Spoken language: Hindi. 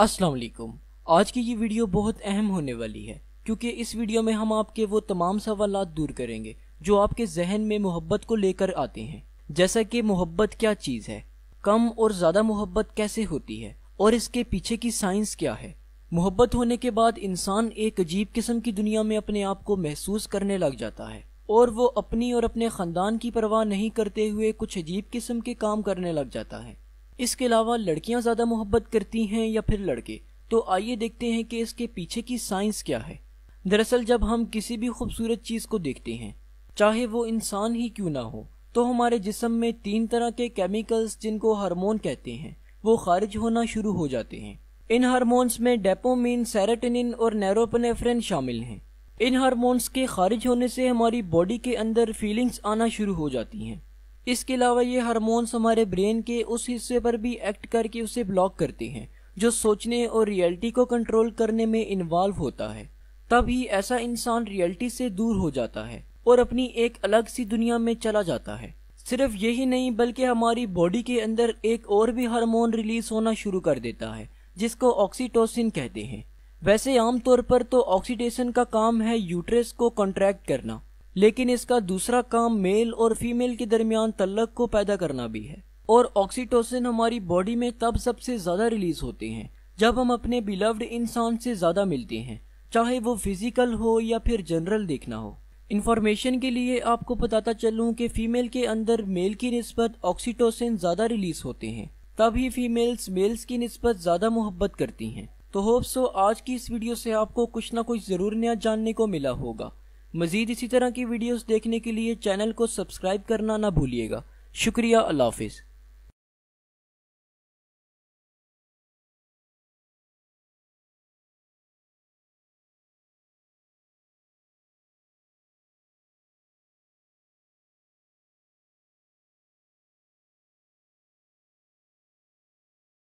अस्सलाम वालेकुम आज की ये वीडियो बहुत अहम होने वाली है क्योंकि इस वीडियो में हम आपके वो तमाम सवाल दूर करेंगे जो आपके जहन में मोहब्बत को लेकर आते हैं जैसा कि मोहब्बत क्या चीज़ है कम और ज़्यादा मोहब्बत कैसे होती है और इसके पीछे की साइंस क्या है मोहब्बत होने के बाद इंसान एक अजीब किस्म की दुनिया में अपने आप को महसूस करने लग जाता है और वो अपनी और अपने ख़ानदान की परवाह नहीं करते हुए कुछ अजीब किस्म के काम करने लग जाता है इसके अलावा लड़कियां ज़्यादा मोहब्बत करती हैं या फिर लड़के तो आइए देखते हैं कि इसके पीछे की साइंस क्या है दरअसल जब हम किसी भी खूबसूरत चीज़ को देखते हैं चाहे वो इंसान ही क्यों ना हो तो हमारे जिसम में तीन तरह के केमिकल्स जिनको हार्मोन कहते हैं वो खारिज होना शुरू हो जाते हैं इन हार्मोन्स में डेपोमिन सेरेटिन और नैरोपनेफ्रेन शामिल हैं इन हार्मोन्स के खारिज होने से हमारी बॉडी के अंदर फीलिंग्स आना शुरू हो जाती हैं इसके अलावा ये हारमोन्स हमारे ब्रेन के उस हिस्से पर भी एक्ट करके उसे ब्लॉक करते हैं जो सोचने और रियलिटी को कंट्रोल करने में इन्वॉल्व होता है तब ही ऐसा इंसान रियलिटी से दूर हो जाता है और अपनी एक अलग सी दुनिया में चला जाता है सिर्फ यही नहीं बल्कि हमारी बॉडी के अंदर एक और भी हार्मोन रिलीज होना शुरू कर देता है जिसको ऑक्सीटोसिन कहते हैं वैसे आमतौर पर तो ऑक्सीडेशन का काम है यूट्रस को कॉन्ट्रैक्ट करना लेकिन इसका दूसरा काम मेल और फीमेल के दरमियान तलक को पैदा करना भी है और ऑक्सीटोसिन हमारी बॉडी में तब सबसे ज़्यादा रिलीज होते हैं जब हम अपने बिलव्ड इंसान से ज़्यादा मिलते हैं चाहे वो फिजिकल हो या फिर जनरल देखना हो इन्फॉर्मेशन के लिए आपको बताता चलूँ कि फ़ीमेल के अंदर मेल की नस्बत ऑक्सीटोसिन ज़्यादा रिलीज होते हैं तब ही फीमेल्स मेल्स की नस्बत ज़्यादा मोहब्बत करती हैं तो होप सो आज की इस वीडियो से आपको कुछ ना कुछ ज़रूर नया जानने को मिला होगा मज़ीद इसी तरह की वीडियोस देखने के लिए चैनल को सब्सक्राइब करना ना भूलिएगा शुक्रिया अल्लाह हाफिज़